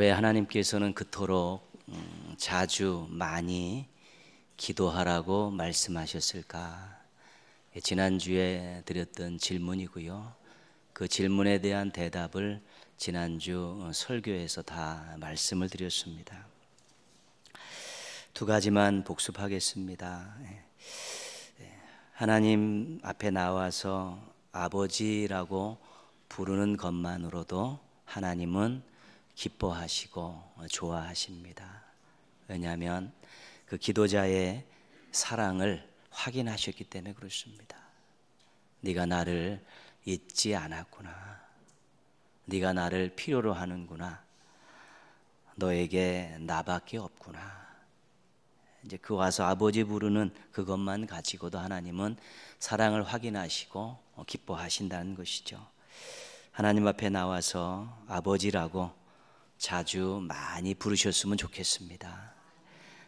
왜 하나님께서는 그토록 음, 자주 많이 기도하라고 말씀하셨을까? 예, 지난주에 드렸던 질문이고요. 그 질문에 대한 대답을 지난주 어, 설교에서 다 말씀을 드렸습니다. 두 가지만 복습하겠습니다. 예, 예, 하나님 앞에 나와서 아버지라고 부르는 것만으로도 하나님은 기뻐하시고 좋아하십니다. 왜냐하면 그 기도자의 사랑을 확인하셨기 때문에 그렇습니다. 네가 나를 잊지 않았구나. 네가 나를 필요로 하는구나. 너에게 나밖에 없구나. 이제 그 와서 아버지 부르는 그것만 가지고도 하나님은 사랑을 확인하시고 기뻐하신다는 것이죠. 하나님 앞에 나와서 아버지라고 자주 많이 부르셨으면 좋겠습니다.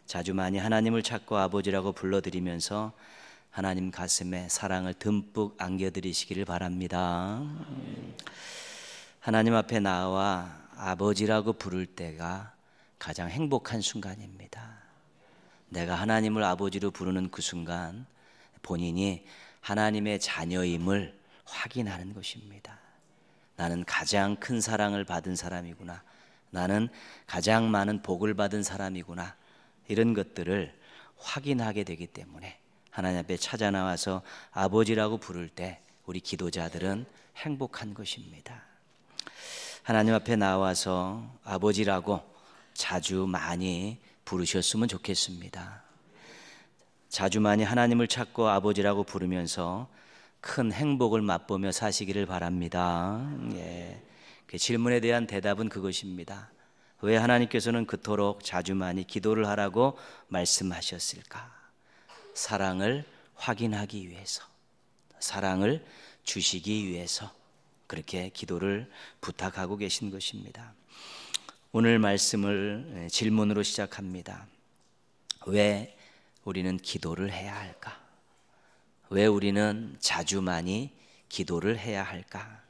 자주 많이 하나님을 찾고 아버지라고 불러드리면서 하나님 가슴에 사랑을 듬뿍 안겨드리시기를 바랍니다. 하나님 앞에 나와 아버지라고 부를 때가 가장 행복한 순간입니다. 내가 하나님을 아버지로 부르는 그 순간 본인이 하나님의 자녀임을 확인하는 것입니다. 나는 가장 큰 사랑을 받은 사람이구나. 나는 가장 많은 복을 받은 사람이구나. 이런 것들을 확인하게 되기 때문에 하나님 앞에 찾아 나와서 아버지라고 부를 때 우리 기도자들은 행복한 것입니다. 하나님 앞에 나와서 아버지라고 자주 많이 부르셨으면 좋겠습니다. 자주 많이 하나님을 찾고 아버지라고 부르면서 큰 행복을 맛보며 사시기를 바랍니다. 예. 그 질문에 대한 대답은 그것입니다. 왜 하나님께서는 그토록 자주 많이 기도를 하라고 말씀하셨을까? 사랑을 확인하기 위해서, 사랑을 주시기 위해서 그렇게 기도를 부탁하고 계신 것입니다. 오늘 말씀을 예, 질문으로 시작합니다. 왜 우리는 기도를 해야 할까? 왜 우리는 자주 많이 기도를 해야 할까?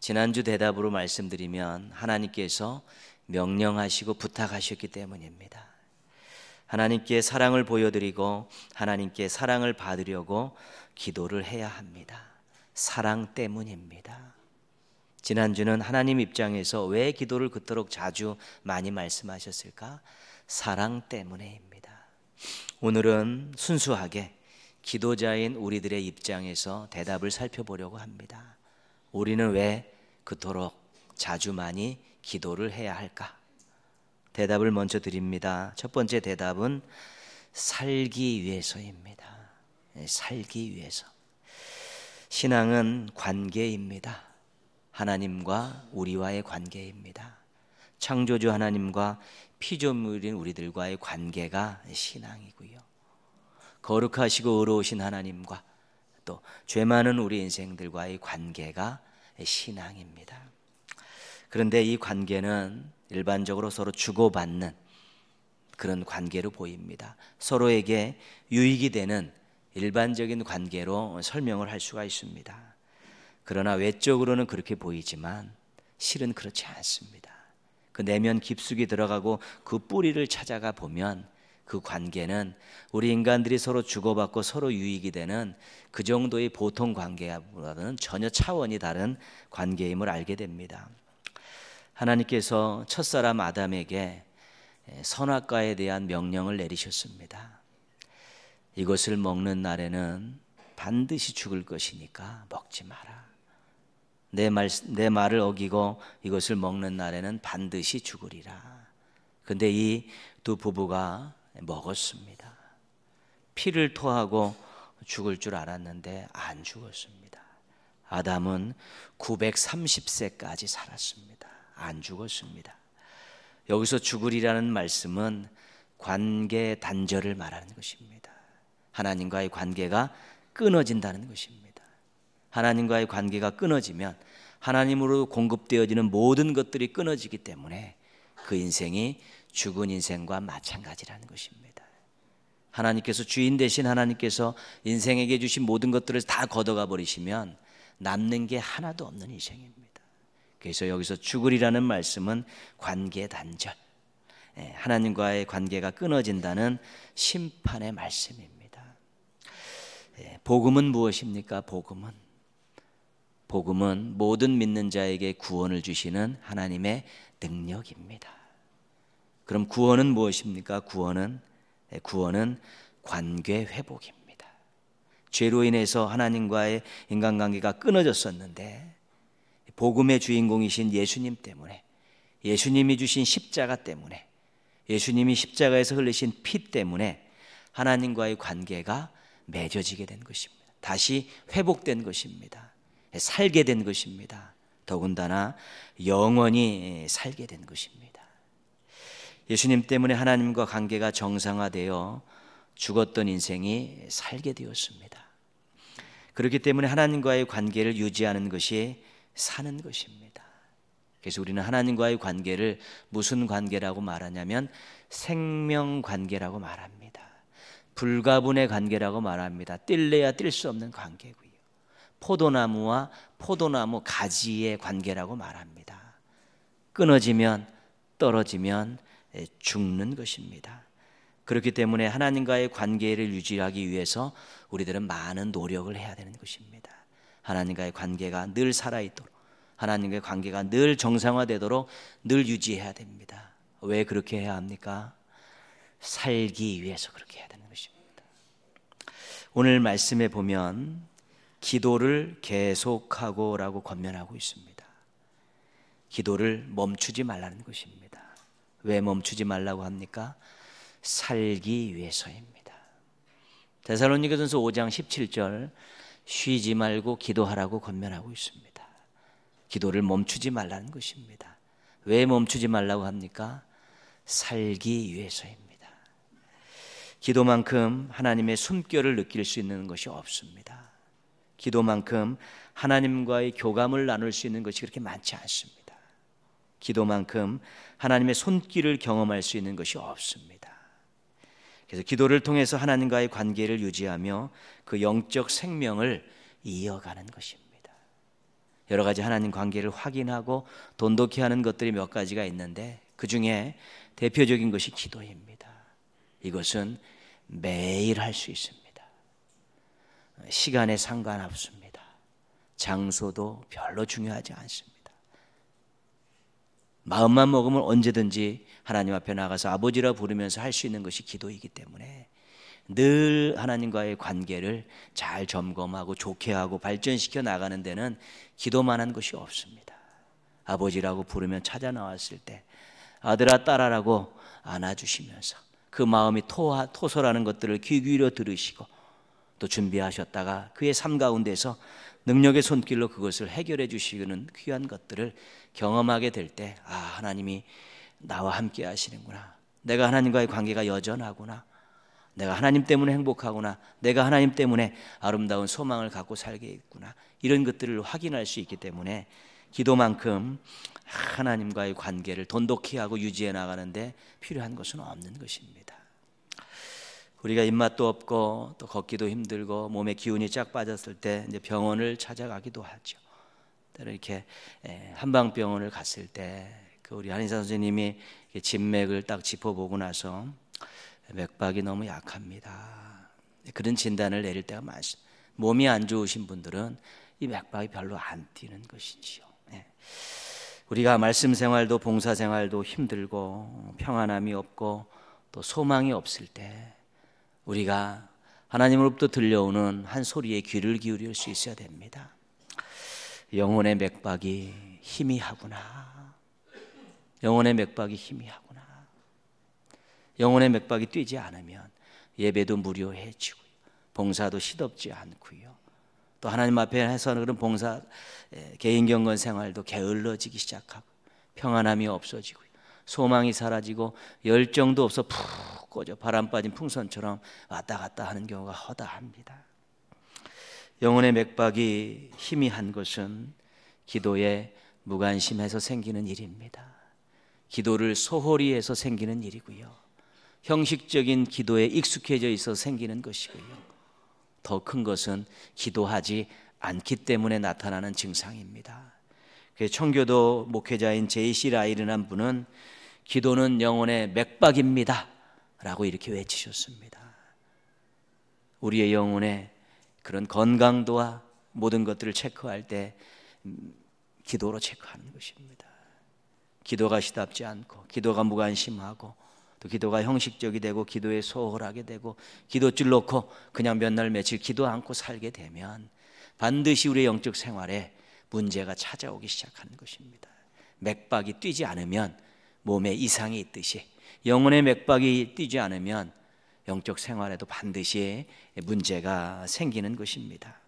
지난주 대답으로 말씀드리면 하나님께서 명령하시고 부탁하셨기 때문입니다. 하나님께 사랑을 보여드리고 하나님께 사랑을 받으려고 기도를 해야 합니다. 사랑 때문입니다. 지난주는 하나님 입장에서 왜 기도를 그토록 자주 많이 말씀하셨을까? 사랑 때문에입니다. 오늘은 순수하게 기도자인 우리들의 입장에서 대답을 살펴보려고 합니다. 우리는 왜 그토록 자주 많이 기도를 해야 할까? 대답을 먼저 드립니다. 첫 번째 대답은 살기 위해서입니다. 예, 살기 위해서. 신앙은 관계입니다. 하나님과 우리와의 관계입니다. 창조주 하나님과 피조물인 우리들과의 관계가 신앙이고요. 거룩하시고 의로우신 하나님과 또죄 많은 우리 인생들과의 관계가 신앙입니다. 그런데 이 관계는 일반적으로 서로 주고받는 그런 관계로 보입니다. 서로에게 유익이 되는 일반적인 관계로 설명을 할 수가 있습니다. 그러나 외적으로는 그렇게 보이지만 실은 그렇지 않습니다. 그 내면 깊숙이 들어가고 그 뿌리를 찾아가 보면 그 관계는 우리 인간들이 서로 주고받고 서로 유익이 되는 그 정도의 보통 관계와는 전혀 차원이 다른 관계임을 알게 됩니다. 하나님께서 첫사람 아담에게 선악과에 대한 명령을 내리셨습니다. 이것을 먹는 날에는 반드시 죽을 것이니까 먹지 마라. 내, 말, 내 말을 어기고 이것을 먹는 날에는 반드시 죽으리라. 근데 이 두 부부가 먹었습니다. 피를 토하고 죽을 줄 알았는데 안 죽었습니다. 아담은 930세까지 살았습니다. 안 죽었습니다. 여기서 죽으리라는 말씀은 관계 단절을 말하는 것입니다. 하나님과의 관계가 끊어진다는 것입니다. 하나님과의 관계가 끊어지면 하나님으로 공급되어지는 모든 것들이 끊어지기 때문에 그 인생이 죽은 인생과 마찬가지라는 것입니다. 하나님께서 주인 대신 하나님께서 인생에게 주신 모든 것들을 다 걷어가 버리시면 남는 게 하나도 없는 인생입니다. 그래서 여기서 죽으리라는 말씀은 관계 단절, 예, 하나님과의 관계가 끊어진다는 심판의 말씀입니다. 예, 복음은 무엇입니까? 복음은 복음은 모든 믿는 자에게 구원을 주시는 하나님의 능력입니다. 그럼 구원은 무엇입니까? 구원은 네, 구원은 관계 회복입니다. 죄로 인해서 하나님과의 인간관계가 끊어졌었는데 복음의 주인공이신 예수님 때문에 예수님이 주신 십자가 때문에 예수님이 십자가에서 흘리신 피 때문에 하나님과의 관계가 맺어지게 된 것입니다. 다시 회복된 것입니다. 살게 된 것입니다. 더군다나 영원히 살게 된 것입니다. 예수님 때문에 하나님과 관계가 정상화되어 죽었던 인생이 살게 되었습니다. 그렇기 때문에 하나님과의 관계를 유지하는 것이 사는 것입니다. 그래서 우리는 하나님과의 관계를 무슨 관계라고 말하냐면 생명 관계라고 말합니다. 불가분의 관계라고 말합니다. 뛸래야 뛸수 없는 관계고요. 포도나무와 포도나무 가지의 관계라고 말합니다. 끊어지면 떨어지면 죽는 것입니다. 그렇기 때문에 하나님과의 관계를 유지하기 위해서 우리들은 많은 노력을 해야 되는 것입니다. 하나님과의 관계가 늘 살아있도록, 하나님과의 관계가 늘 정상화되도록 늘 유지해야 됩니다. 왜 그렇게 해야 합니까? 살기 위해서 그렇게 해야 되는 것입니다. 오늘 말씀에 보면 기도를 계속하고라고 권면하고 있습니다. 기도를 멈추지 말라는 것입니다. 왜 멈추지 말라고 합니까? 살기 위해서입니다. 데살로니가전서 5장 17절 쉬지 말고 기도하라고 권면하고 있습니다. 기도를 멈추지 말라는 것입니다. 왜 멈추지 말라고 합니까? 살기 위해서입니다. 기도만큼 하나님의 숨결을 느낄 수 있는 것이 없습니다. 기도만큼 하나님과의 교감을 나눌 수 있는 것이 그렇게 많지 않습니다. 기도만큼 하나님의 손길을 경험할 수 있는 것이 없습니다. 그래서 기도를 통해서 하나님과의 관계를 유지하며 그 영적 생명을 이어가는 것입니다. 여러 가지 하나님 관계를 확인하고 돈독히 하는 것들이 몇 가지가 있는데 그 중에 대표적인 것이 기도입니다. 이것은 매일 할 수 있습니다. 시간에 상관없습니다. 장소도 별로 중요하지 않습니다. 마음만 먹으면 언제든지 하나님 앞에 나가서 아버지라 부르면서 할 수 있는 것이 기도이기 때문에 늘 하나님과의 관계를 잘 점검하고 좋게 하고 발전시켜 나가는 데는 기도만 한 것이 없습니다. 아버지라고 부르면 찾아 나왔을 때 아들아 딸아라고 안아주시면서 그 마음이 토하, 토소라는 것들을 귀 기울여 들으시고 또 준비하셨다가 그의 삶 가운데서 능력의 손길로 그것을 해결해 주시는 귀한 것들을 경험하게 될 때, 아, 하나님이 나와 함께 하시는구나. 내가 하나님과의 관계가 여전하구나. 내가 하나님 때문에 행복하구나. 내가 하나님 때문에 아름다운 소망을 갖고 살게 있구나. 이런 것들을 확인할 수 있기 때문에 기도만큼 하나님과의 관계를 돈독히 하고 유지해 나가는데 필요한 것은 없는 것입니다. 우리가 입맛도 없고 또 걷기도 힘들고 몸에 기운이 쫙 빠졌을 때 이제 병원을 찾아가기도 하죠. 때로 이렇게 예, 한방병원을 갔을 때 그 우리 한의사 선생님이 진맥을 딱 짚어보고 나서 맥박이 너무 약합니다. 그런 진단을 내릴 때가 많습니다. 몸이 안 좋으신 분들은 이 맥박이 별로 안 뛰는 것이지요. 예. 우리가 말씀 생활도 봉사 생활도 힘들고 평안함이 없고 또 소망이 없을 때 우리가 하나님으로부터 들려오는 한 소리에 귀를 기울일 수 있어야 됩니다. 영혼의 맥박이 희미하구나. 영혼의 맥박이 희미하구나. 영혼의 맥박이 뛰지 않으면 예배도 무료해지고 봉사도 시덥지 않고요. 또 하나님 앞에 해서는 그런 봉사 개인 경건 생활도 게을러지기 시작하고 평안함이 없어지고 소망이 사라지고 열정도 없어 푹 꺼져 바람 빠진 풍선처럼 왔다 갔다 하는 경우가 허다합니다. 영혼의 맥박이 희미한 것은 기도에 무관심해서 생기는 일입니다. 기도를 소홀히 해서 생기는 일이고요. 형식적인 기도에 익숙해져 있어 생기는 것이고요. 더 큰 것은 기도하지 않기 때문에 나타나는 증상입니다. 그 청교도 목회자인 제이시 라이라는 분은 기도는 영혼의 맥박입니다. 라고 이렇게 외치셨습니다. 우리의 영혼의 그런 건강도와 모든 것들을 체크할 때 음, 기도로 체크하는 것입니다. 기도가 시답지 않고 기도가 무관심하고 또 기도가 형식적이 되고 기도에 소홀하게 되고 기도줄 놓고 그냥 몇 날 며칠 기도 않고 살게 되면 반드시 우리의 영적 생활에 문제가 찾아오기 시작하는 것입니다. 맥박이 뛰지 않으면 몸에 이상이 있듯이 영혼의 맥박이 뛰지 않으면 영적 생활에도 반드시 문제가 생기는 것입니다.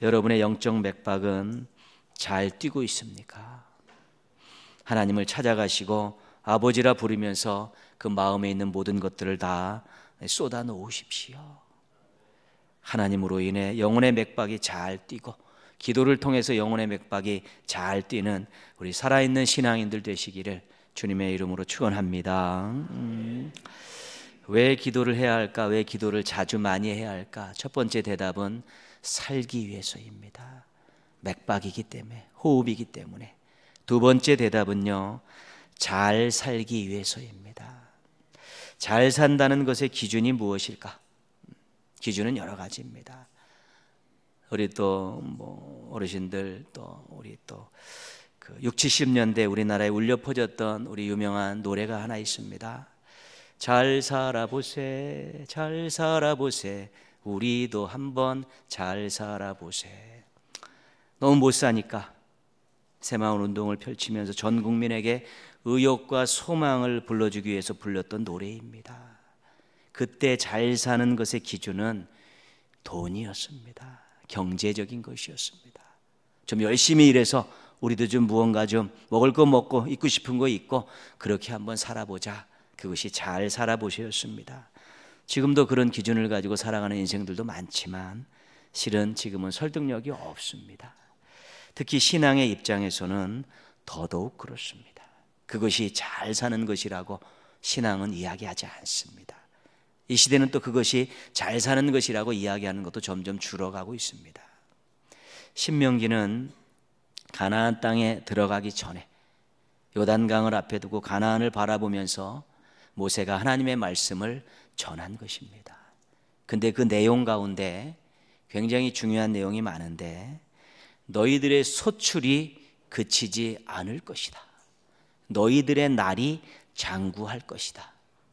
여러분의 영적 맥박은 잘 뛰고 있습니까? 하나님을 찾아가시고 아버지라 부르면서 그 마음에 있는 모든 것들을 다 쏟아 놓으십시오. 하나님으로 인해 영혼의 맥박이 잘 뛰고 기도를 통해서 영혼의 맥박이 잘 뛰는 우리 살아있는 신앙인들 되시기를 주님의 이름으로 축원합니다. 음. 왜 기도를 해야 할까? 왜 기도를 자주 많이 해야 할까? 첫 번째 대답은 살기 위해서입니다. 맥박이기 때문에, 호흡이기 때문에. 두 번째 대답은요, 잘 살기 위해서입니다. 잘 산다는 것의 기준이 무엇일까? 기준은 여러 가지입니다. 우리 또 뭐 어르신들 또 우리 또그 6, 70년대 우리나라에 울려 퍼졌던 우리 유명한 노래가 하나 있습니다. 잘 살아보세, 잘 살아보세, 우리도 한번 잘 살아보세. 너무 못 사니까 새마을 운동을 펼치면서 전 국민에게 의욕과 소망을 불러주기 위해서 불렸던 노래입니다. 그때 잘 사는 것의 기준은 돈이었습니다. 경제적인 것이었습니다. 좀 열심히 일해서 우리도 좀 무언가 좀 먹을 거 먹고 입고 싶은 거 입고 그렇게 한번 살아보자. 그것이 잘 살아보셨습니다. 지금도 그런 기준을 가지고 살아가는 인생들도 많지만 실은 지금은 설득력이 없습니다. 특히 신앙의 입장에서는 더더욱 그렇습니다. 그것이 잘 사는 것이라고 신앙은 이야기하지 않습니다. 이 시대는 또 그것이 잘 사는 것이라고 이야기하는 것도 점점 줄어가고 있습니다. 신명기는 가나안 땅에 들어가기 전에 요단강을 앞에 두고 가나안을 바라보면서 모세가 하나님의 말씀을 전한 것입니다. 근데 그 내용 가운데 굉장히 중요한 내용이 많은데 너희들의 소출이 그치지 않을 것이다. 너희들의 날이 장구할 것이다.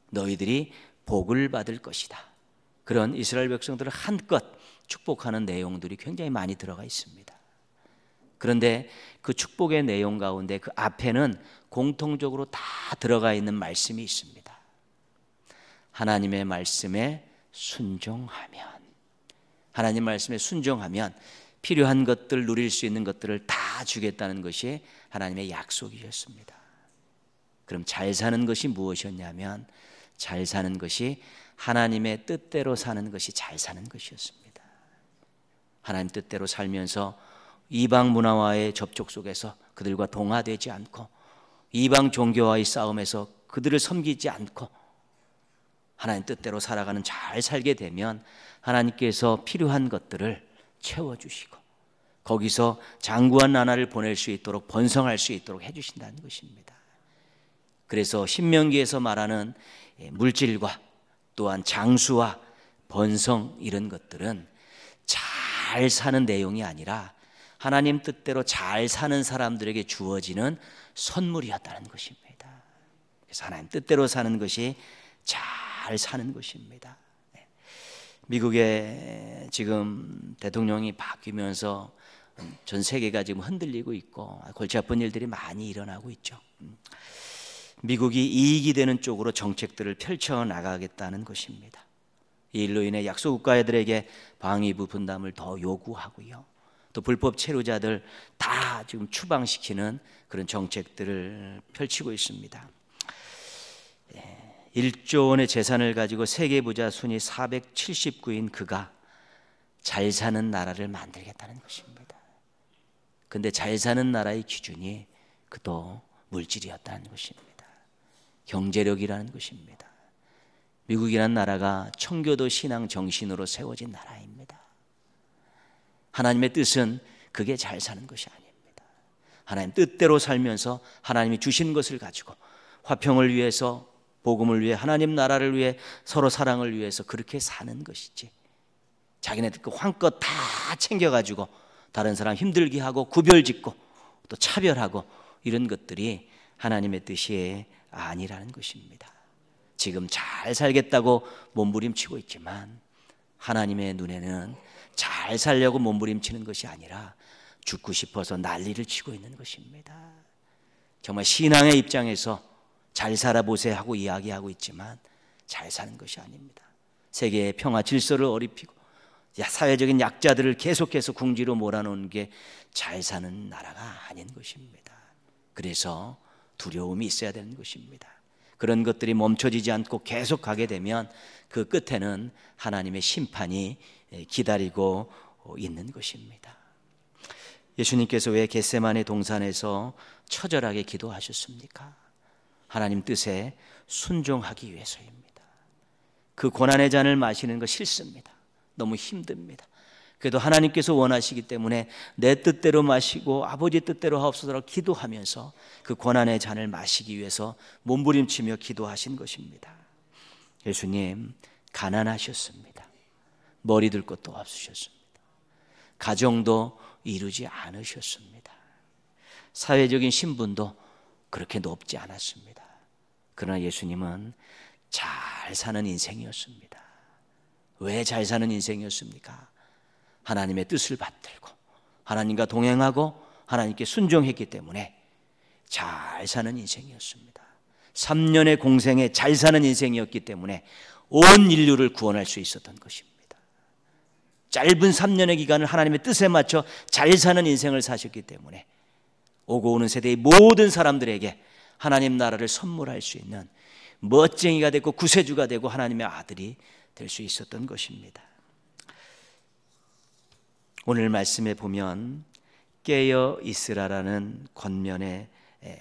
너희들이 복을 받을 것이다. 그런 이스라엘 백성들을 한껏 축복하는 내용들이 굉장히 많이 들어가 있습니다. 그런데 그 축복의 내용 가운데 그 앞에는 공통적으로 다 들어가 있는 말씀이 있습니다. 하나님의 말씀에 순종하면 하나님 말씀에 순종하면 필요한 것들 누릴 수 있는 것들을 다 주겠다는 것이 하나님의 약속이었습니다 그럼 잘 사는 것이 무엇이었냐면 잘 사는 것이 하나님의 뜻대로 사는 것이 잘 사는 것이었습니다. 하나님 뜻대로 살면서 이방 문화와의 접촉 속에서 그들과 동화되지 않고 이방 종교와의 싸움에서 그들을 섬기지 않고 하나님 뜻대로 살아가는 잘 살게 되면 하나님께서 필요한 것들을 채워주시고 거기서 장구한 나날을 보낼 수 있도록 번성할 수 있도록 해주신다는 것입니다. 그래서 신명기에서 말하는 예, 물질과 또한 장수와 번성 이런 것들은 잘 사는 내용이 아니라 하나님 뜻대로 잘 사는 사람들에게 주어지는 선물이었다는 것입니다. 그래서 하나님 뜻대로 사는 것이 잘 사는 것입니다. 네. 미국의 지금 대통령이 바뀌면서 전 세계가 지금 흔들리고 있고 골치 아픈 일들이 많이 일어나고 있죠. 음. 미국이 이익이 되는 쪽으로 정책들을 펼쳐 나가겠다는 것입니다. 이 일로 인해 약소국가들에게 방위부 분담을 더 요구하고요. 또 불법 체류자들 다 지금 추방시키는 그런 정책들을 펼치고 있습니다. 1조 예, 원의 재산을 가지고 세계 부자 순위 479인 그가 잘 사는 나라를 만들겠다는 것입니다. 근데 잘 사는 나라의 기준이 그도 물질이었다는 것입니다. 경제력이라는 것입니다. 미국이란 나라가 청교도 신앙 정신으로 세워진 나라입니다. 하나님의 뜻은 그게 잘 사는 것이 아닙니다. 하나님 뜻대로 살면서 하나님이 주신 것을 가지고 화평을 위해서 복음을 위해 하나님 나라를 위해 서로 사랑을 위해서 그렇게 사는 것이지. 자기네들 그 황껏 다 챙겨가지고 다른 사람 힘들게 하고 구별짓고 또 차별하고 이런 것들이 하나님의 뜻이 아니라는 것입니다. 지금 잘 살겠다고 몸부림치고 있지만 하나님의 눈에는 잘 살려고 몸부림치는 것이 아니라 죽고 싶어서 난리를 치고 있는 것입니다. 정말 신앙의 입장에서 잘 살아보세요 하고 이야기하고 있지만 잘 사는 것이 아닙니다. 세계의 평화 질서를 어리피고 사회적인 약자들을 계속해서 궁지로 몰아놓는 게 잘 사는 나라가 아닌 것입니다. 그래서 두려움이 있어야 되는 것입니다. 그런 것들이 멈춰지지 않고 계속 가게 되면 그 끝에는 하나님의 심판이 예, 기다리고 어, 있는 것입니다. 예수님께서 왜 겟세만의 동산에서 처절하게 기도하셨습니까? 하나님 뜻에 순종하기 위해서입니다. 그 고난의 잔을 마시는 거 싫습니다. 너무 힘듭니다. 그래도 하나님께서 원하시기 때문에 내 뜻대로 마시고 아버지 뜻대로 하옵소서라 기도하면서 그 고난의 잔을 마시기 위해서 몸부림치며 기도하신 것입니다. 예수님 가난하셨습니다. 머리 들 것도 없으셨습니다. 가정도 이루지 않으셨습니다. 사회적인 신분도 그렇게 높지 않았습니다. 그러나 예수님은 잘 사는 인생이었습니다. 왜 잘 사는 인생이었습니까? 하나님의 뜻을 받들고 하나님과 동행하고 하나님께 순종했기 때문에 잘 사는 인생이었습니다. 3년의 공생에 잘 사는 인생이었기 때문에 온 인류를 구원할 수 있었던 것입니다. 짧은 3년의 기간을 하나님의 뜻에 맞춰 잘 사는 인생을 사셨기 때문에 오고 오는 세대의 모든 사람들에게 하나님 나라를 선물할 수 있는 멋쟁이가 되고 구세주가 되고 하나님의 아들이 될 수 있었던 것입니다. 오늘 말씀에 보면 깨어 있으라라는 권면의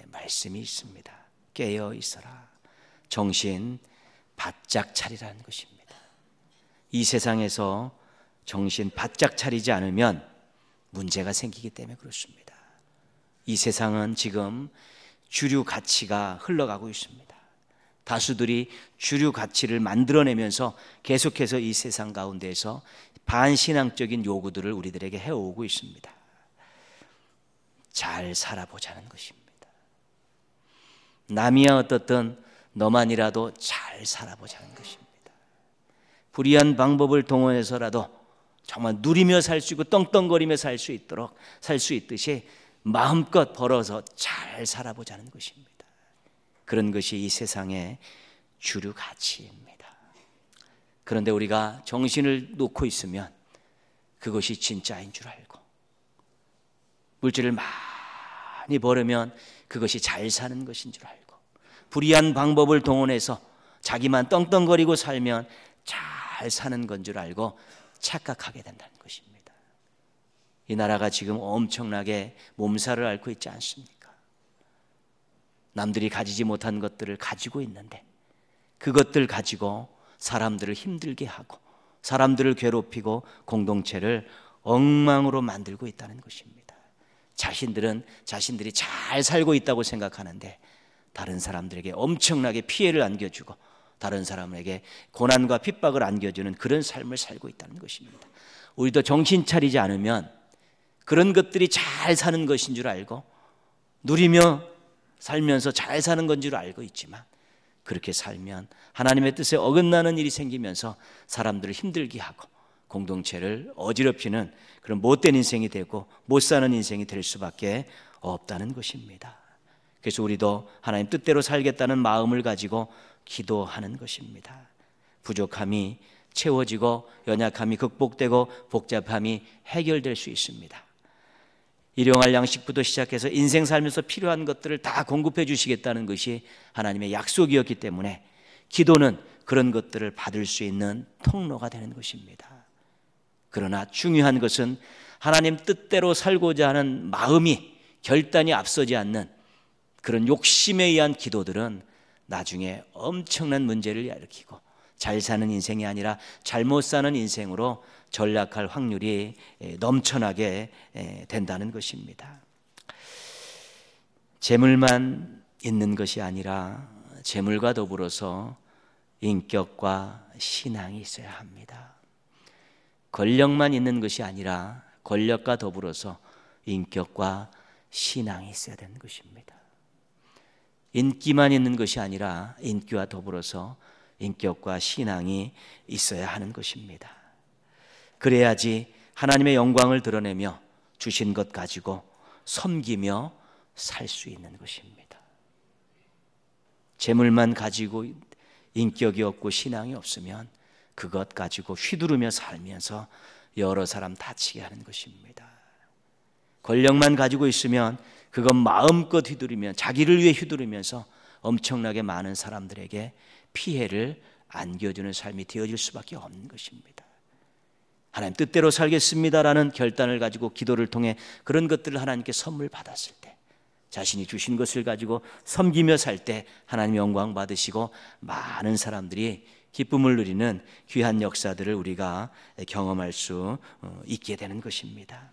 말씀이 있습니다. 깨어 있어라. 정신 바짝 차리라는 것입니다. 이 세상에서 정신 바짝 차리지 않으면 문제가 생기기 때문에 그렇습니다. 이 세상은 지금 주류 가치가 흘러가고 있습니다. 다수들이 주류 가치를 만들어내면서 계속해서 이 세상 가운데서 반신앙적인 요구들을 우리들에게 해오고 있습니다. 잘 살아보자는 것입니다. 남이야 어떻든 너만이라도 잘 살아보자는 것입니다. 불이한 방법을 동원해서라도 정말 누리며 살 수 있고 떵떵거리며 살 수 있도록 살 수 있듯이 마음껏 벌어서 잘 살아보자는 것입니다. 그런 것이 이 세상의 주류 가치입니다. 그런데 우리가 정신을 놓고 있으면 그것이 진짜인 줄 알고 물질을 많이 벌으면 그것이 잘 사는 것인 줄 알고 불의한 방법을 동원해서 자기만 떵떵거리고 살면 잘 사는 건 줄 알고 착각하게 된다는 것입니다. 이 나라가 지금 엄청나게 몸살을 앓고 있지 않습니까? 남들이 가지지 못한 것들을 가지고 있는데 그것들 가지고 사람들을 힘들게 하고 사람들을 괴롭히고 공동체를 엉망으로 만들고 있다는 것입니다. 자신들은 자신들이 잘 살고 있다고 생각하는데 다른 사람들에게 엄청나게 피해를 안겨주고 다른 사람에게 고난과 핍박을 안겨주는 그런 삶을 살고 있다는 것입니다. 우리도 정신 차리지 않으면 그런 것들이 잘 사는 것인 줄 알고 누리며 살면서 잘 사는 건 줄 알고 있지만 그렇게 살면 하나님의 뜻에 어긋나는 일이 생기면서 사람들을 힘들게 하고 공동체를 어지럽히는 그런 못된 인생이 되고 못 사는 인생이 될 수밖에 없다는 것입니다. 그래서 우리도 하나님 뜻대로 살겠다는 마음을 가지고 기도하는 것입니다. 부족함이 채워지고 연약함이 극복되고 복잡함이 해결될 수 있습니다. 일용할 양식부터 시작해서 인생 살면서 필요한 것들을 다 공급해 주시겠다는 것이 하나님의 약속이었기 때문에 기도는 그런 것들을 받을 수 있는 통로가 되는 것입니다. 그러나 중요한 것은 하나님 뜻대로 살고자 하는 마음이 결단이 앞서지 않는 그런 욕심에 의한 기도들은 나중에 엄청난 문제를 일으키고 잘 사는 인생이 아니라 잘못 사는 인생으로 전락할 확률이 넘쳐나게 된다는 것입니다. 재물만 있는 것이 아니라 재물과 더불어서 인격과 신앙이 있어야 합니다. 권력만 있는 것이 아니라 권력과 더불어서 인격과 신앙이 있어야 되는 것입니다. 인기만 있는 것이 아니라 인기와 더불어서 인격과 신앙이 있어야 하는 것입니다. 그래야지 하나님의 영광을 드러내며 주신 것 가지고 섬기며 살 수 있는 것입니다. 재물만 가지고 인격이 없고 신앙이 없으면 그것 가지고 휘두르며 살면서 여러 사람 다치게 하는 것입니다. 권력만 가지고 있으면 그건 마음껏 휘두르면 자기를 위해 휘두르면서 엄청나게 많은 사람들에게 피해를 안겨주는 삶이 되어질 수밖에 없는 것입니다. 하나님 뜻대로 살겠습니다라는 결단을 가지고 기도를 통해 그런 것들을 하나님께 선물 받았을 때 자신이 주신 것을 가지고 섬기며 살 때 하나님 영광 받으시고 많은 사람들이 기쁨을 누리는 귀한 역사들을 우리가 경험할 수 어, 있게 되는 것입니다.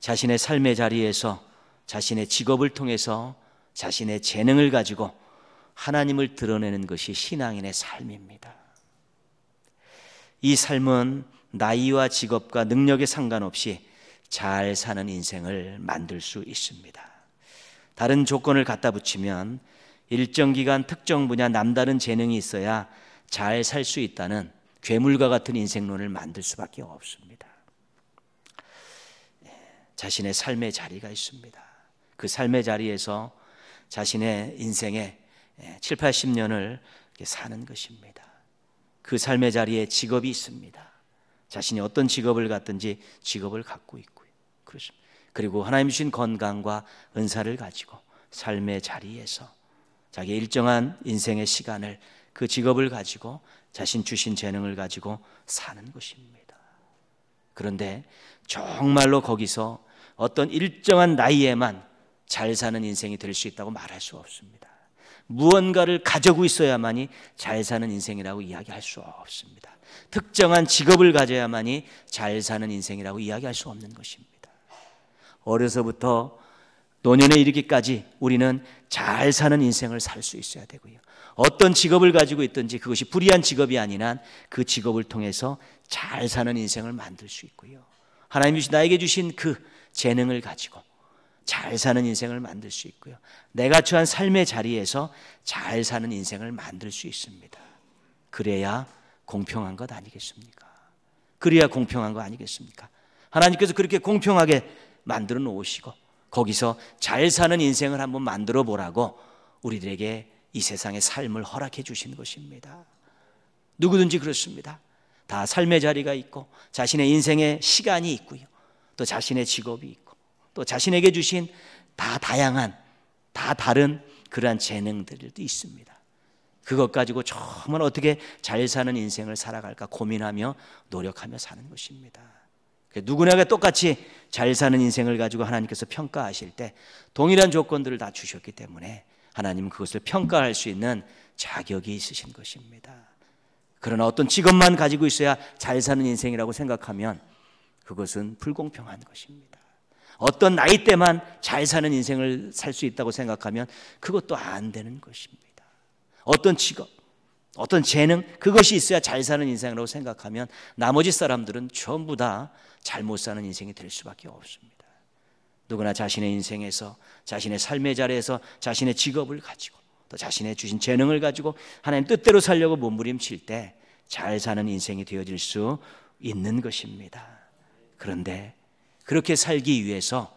자신의 삶의 자리에서 자신의 직업을 통해서 자신의 재능을 가지고 하나님을 드러내는 것이 신앙인의 삶입니다. 이 삶은 나이와 직업과 능력에 상관없이 잘 사는 인생을 만들 수 있습니다. 다른 조건을 갖다 붙이면 일정 기간 특정 분야 남다른 재능이 있어야 잘 살 수 있다는 괴물과 같은 인생론을 만들 수밖에 없습니다. 자신의 삶의 자리가 있습니다. 그 삶의 자리에서 자신의 인생의 7, 80년을 사는 것입니다. 그 삶의 자리에 직업이 있습니다. 자신이 어떤 직업을 갖든지 직업을 갖고 있고요. 그렇습니다. 그리고 하나님 주신 건강과 은사를 가지고 삶의 자리에서 자기 일정한 인생의 시간을 그 직업을 가지고 자신 주신 재능을 가지고 사는 것입니다. 그런데 정말로 거기서 어떤 일정한 나이에만 잘 사는 인생이 될 수 있다고 말할 수 없습니다. 무언가를 가지고 있어야만이 잘 사는 인생이라고 이야기할 수 없습니다. 특정한 직업을 가져야만이 잘 사는 인생이라고 이야기할 수 없는 것입니다. 어려서부터 노년에 이르기까지 우리는 잘 사는 인생을 살 수 있어야 되고요. 어떤 직업을 가지고 있든지 그것이 불이한 직업이 아닌 한그 직업을 통해서 잘 사는 인생을 만들 수 있고요. 하나님 주 나에게 주신 그 재능을 가지고 잘 사는 인생을 만들 수 있고요. 내가 처한 삶의 자리에서 잘 사는 인생을 만들 수 있습니다. 그래야 공평한 것 아니겠습니까? 그래야 공평한 것 아니겠습니까? 하나님께서 그렇게 공평하게 만들어 놓으시고 거기서 잘 사는 인생을 한번 만들어 보라고 우리들에게 이 세상의 삶을 허락해 주신 것입니다. 누구든지 그렇습니다. 다 삶의 자리가 있고 자신의 인생의 시간이 있고요. 또 자신의 직업이 있고 또 자신에게 주신 다 다양한 다 다른 그러한 재능들도 있습니다. 그것 가지고 정말 어떻게 잘 사는 인생을 살아갈까 고민하며 노력하며 사는 것입니다. 그 누구나가 똑같이 잘 사는 인생을 가지고 하나님께서 평가하실 때 동일한 조건들을 다 주셨기 때문에 하나님은 그것을 평가할 수 있는 자격이 있으신 것입니다. 그러나 어떤 직업만 가지고 있어야 잘 사는 인생이라고 생각하면 그것은 불공평한 것입니다. 어떤 나이 때만 잘 사는 인생을 살 수 있다고 생각하면 그것도 안 되는 것입니다. 어떤 직업, 어떤 재능, 그것이 있어야 잘 사는 인생이라고 생각하면 나머지 사람들은 전부 다 잘못 사는 인생이 될 수밖에 없습니다. 누구나 자신의 인생에서 자신의 삶의 자리에서 자신의 직업을 가지고 또 자신의 주신 재능을 가지고 하나님 뜻대로 살려고 몸부림칠 때 잘 사는 인생이 되어질 수 있는 것입니다. 그런데 그렇게 살기 위해서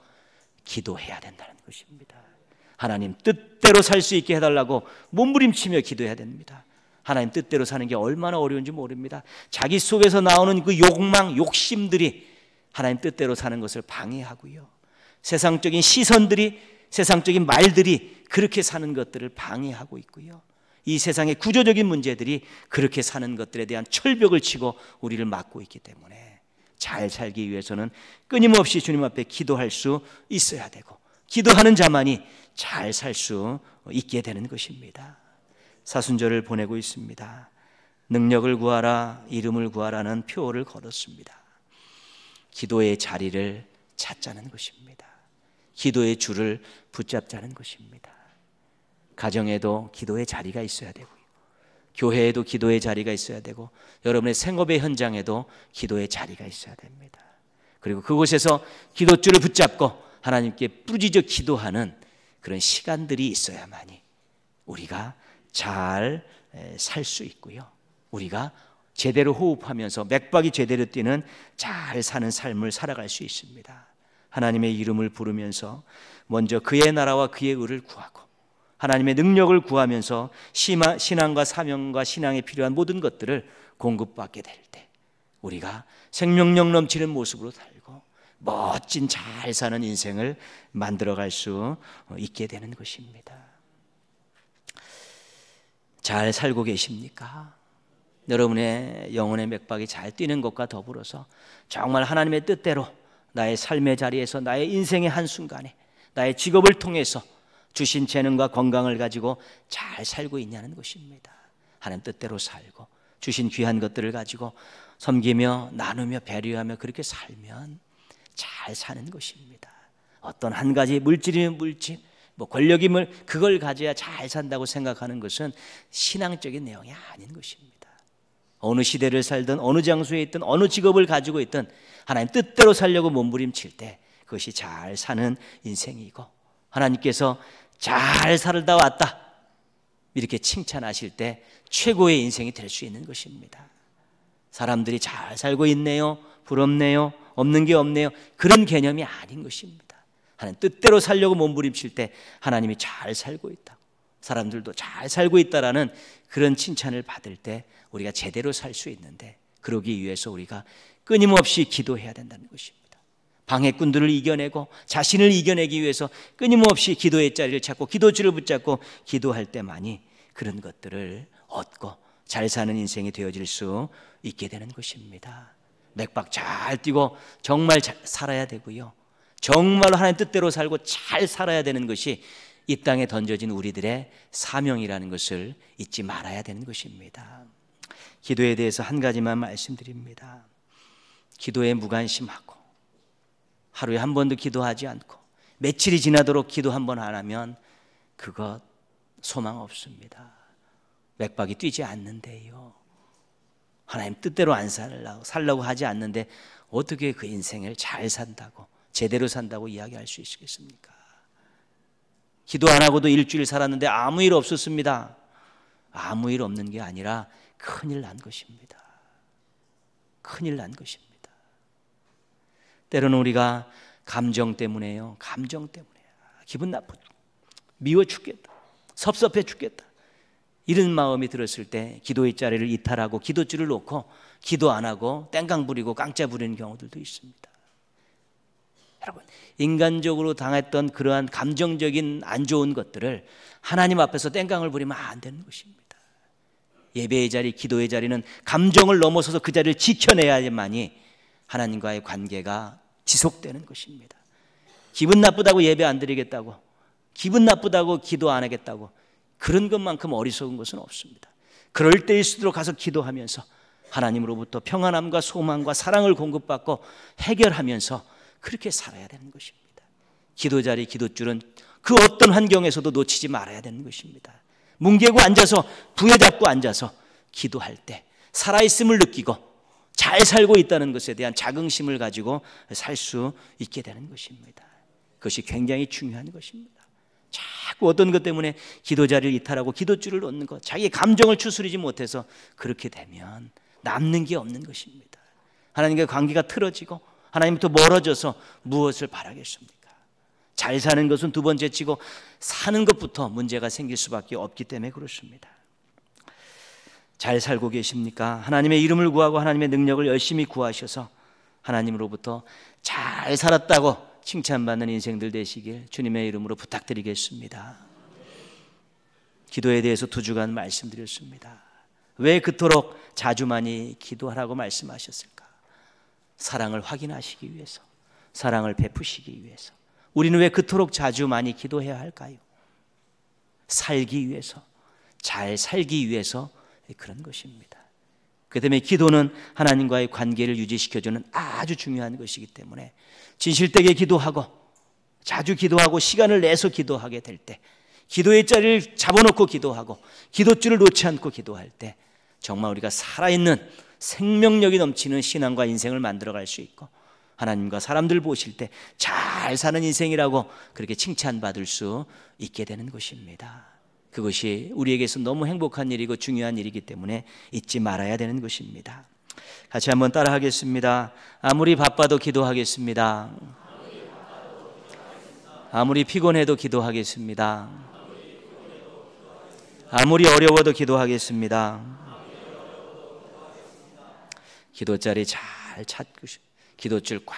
기도해야 된다는 것입니다. 하나님 뜻대로 살 수 있게 해달라고 몸부림치며 기도해야 됩니다. 하나님 뜻대로 사는 게 얼마나 어려운지 모릅니다. 자기 속에서 나오는 그 욕망, 욕심들이 하나님 뜻대로 사는 것을 방해하고요. 세상적인 시선들이, 세상적인 말들이 그렇게 사는 것들을 방해하고 있고요. 이 세상의 구조적인 문제들이 그렇게 사는 것들에 대한 철벽을 치고 우리를 막고 있기 때문에 잘 살기 위해서는 끊임없이 주님 앞에 기도할 수 있어야 되고 기도하는 자만이 잘 살 수 있게 되는 것입니다. 사순절을 보내고 있습니다. 능력을 구하라, 이름을 구하라는 표어를 걸었습니다. 기도의 자리를 찾자는 것입니다. 기도의 줄을 붙잡자는 것입니다. 가정에도 기도의 자리가 있어야 되고요. 교회에도 기도의 자리가 있어야 되고 여러분의 생업의 현장에도 기도의 자리가 있어야 됩니다. 그리고 그곳에서 기도줄을 붙잡고 하나님께 뿌리져 기도하는 그런 시간들이 있어야만이 우리가 잘 살 수 있고요. 우리가 제대로 호흡하면서 맥박이 제대로 뛰는 잘 사는 삶을 살아갈 수 있습니다. 하나님의 이름을 부르면서 먼저 그의 나라와 그의 의를 구하고 하나님의 능력을 구하면서 신앙과 사명과 신앙에 필요한 모든 것들을 공급받게 될 때 우리가 생명력 넘치는 모습으로 살고 멋진 잘 사는 인생을 만들어갈 수 있게 되는 것입니다. 잘 살고 계십니까? 여러분의 영혼의 맥박이 잘 뛰는 것과 더불어서 정말 하나님의 뜻대로 나의 삶의 자리에서 나의 인생의 한순간에 나의 직업을 통해서 주신 재능과 건강을 가지고 잘 살고 있냐는 것입니다. 하나님 뜻대로 살고 주신 귀한 것들을 가지고 섬기며 나누며 배려하며 그렇게 살면 잘 사는 것입니다. 어떤 한 가지 물질이면 물질, 뭐 권력임을 그걸 가져야 잘 산다고 생각하는 것은 신앙적인 내용이 아닌 것입니다. 어느 시대를 살든 어느 장소에 있든 어느 직업을 가지고 있든 하나님 뜻대로 살려고 몸부림칠 때 그것이 잘 사는 인생이고 하나님께서 잘 살다 왔다. 이렇게 칭찬하실 때 최고의 인생이 될 수 있는 것입니다. 사람들이 잘 살고 있네요. 부럽네요. 없는 게 없네요. 그런 개념이 아닌 것입니다. 하나님 뜻대로 살려고 몸부림칠 때 하나님이 잘 살고 있다. 사람들도 잘 살고 있다라는 그런 칭찬을 받을 때 우리가 제대로 살 수 있는데 그러기 위해서 우리가 끊임없이 기도해야 된다는 것입니다. 방해꾼들을 이겨내고 자신을 이겨내기 위해서 끊임없이 기도의 자리를 찾고 기도지를 붙잡고 기도할 때만이 그런 것들을 얻고 잘 사는 인생이 되어질 수 있게 되는 것입니다. 맥박 잘 뛰고 정말 잘 살아야 되고요. 정말로 하나님 뜻대로 살고 잘 살아야 되는 것이 이 땅에 던져진 우리들의 사명이라는 것을 잊지 말아야 되는 것입니다. 기도에 대해서 한 가지만 말씀드립니다. 기도에 무관심하고 하루에 한 번도 기도하지 않고 며칠이 지나도록 기도 한 번 안 하면 그것 소망 없습니다. 맥박이 뛰지 않는데요. 하나님 뜻대로 안 살라고 살라고 하지 않는데 어떻게 그 인생을 잘 산다고 제대로 산다고 이야기할 수 있겠습니까? 기도 안 하고도 일주일 살았는데 아무 일 없었습니다. 아무 일 없는 게 아니라 큰일 난 것입니다. 큰일 난 것입니다. 때로는 우리가 감정 때문에요. 감정 때문에. 아, 기분 나쁘 미워 죽겠다. 섭섭해 죽겠다. 이런 마음이 들었을 때 기도의 자리를 이탈하고 기도줄을 놓고 기도 안 하고 땡강 부리고 깡짜 부리는 경우들도 있습니다. 여러분, 인간적으로 당했던 그러한 감정적인 안 좋은 것들을 하나님 앞에서 땡강을 부리면 안 되는 것입니다. 예배의 자리, 기도의 자리는 감정을 넘어서서 그 자리를 지켜내야만이 하나님과의 관계가 지속되는 것입니다. 기분 나쁘다고 예배 안 드리겠다고, 기분 나쁘다고 기도 안 하겠다고, 그런 것만큼 어리석은 것은 없습니다. 그럴 때일수록 가서 기도하면서 하나님으로부터 평안함과 소망과 사랑을 공급받고 해결하면서 그렇게 살아야 되는 것입니다. 기도 자리, 기도줄은 그 어떤 환경에서도 놓치지 말아야 되는 것입니다. 뭉개고 앉아서 부여잡고 앉아서 기도할 때 살아있음을 느끼고 잘 살고 있다는 것에 대한 자긍심을 가지고 살 수 있게 되는 것입니다. 그것이 굉장히 중요한 것입니다. 자꾸 어떤 것 때문에 기도 자리를 이탈하고 기도줄을 얻는 것, 자기 감정을 추스리지 못해서 그렇게 되면 남는 게 없는 것입니다. 하나님과 관계가 틀어지고 하나님부터 멀어져서 무엇을 바라겠습니까? 잘 사는 것은 두 번째치고 사는 것부터 문제가 생길 수밖에 없기 때문에 그렇습니다. 잘 살고 계십니까? 하나님의 이름을 구하고 하나님의 능력을 열심히 구하셔서 하나님으로부터 잘 살았다고 칭찬받는 인생들 되시길 주님의 이름으로 부탁드리겠습니다. 기도에 대해서 두 주간 말씀드렸습니다. 왜 그토록 자주 많이 기도하라고 말씀하셨을까? 사랑을 확인하시기 위해서, 사랑을 베푸시기 위해서. 우리는 왜 그토록 자주 많이 기도해야 할까요? 살기 위해서, 잘 살기 위해서 그런 것입니다. 그 다음에 기도는 하나님과의 관계를 유지시켜주는 아주 중요한 것이기 때문에 진실되게 기도하고 자주 기도하고 시간을 내서 기도하게 될 때 기도의 자리를 잡아놓고 기도하고 기도줄을 놓지 않고 기도할 때 정말 우리가 살아있는 생명력이 넘치는 신앙과 인생을 만들어갈 수 있고 하나님과 사람들 보실 때 잘 사는 인생이라고 그렇게 칭찬받을 수 있게 되는 것입니다. 그것이 우리에게서 너무 행복한 일이고 중요한 일이기 때문에 잊지 말아야 되는 것입니다. 같이 한번 따라하겠습니다. 아무리 바빠도 기도하겠습니다. 아무리 피곤해도 기도하겠습니다. 아무리 어려워도 기도하겠습니다. 기도 자리 잘 찾고 기도줄 꽉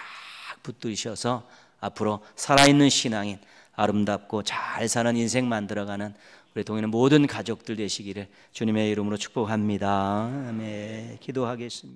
붙드셔서 앞으로 살아있는 신앙인 아름답고 잘 사는 인생 만들어가는 우리 동의는 모든 가족들 되시기를 주님의 이름으로 축복합니다. 아멘. 기도하겠습니다.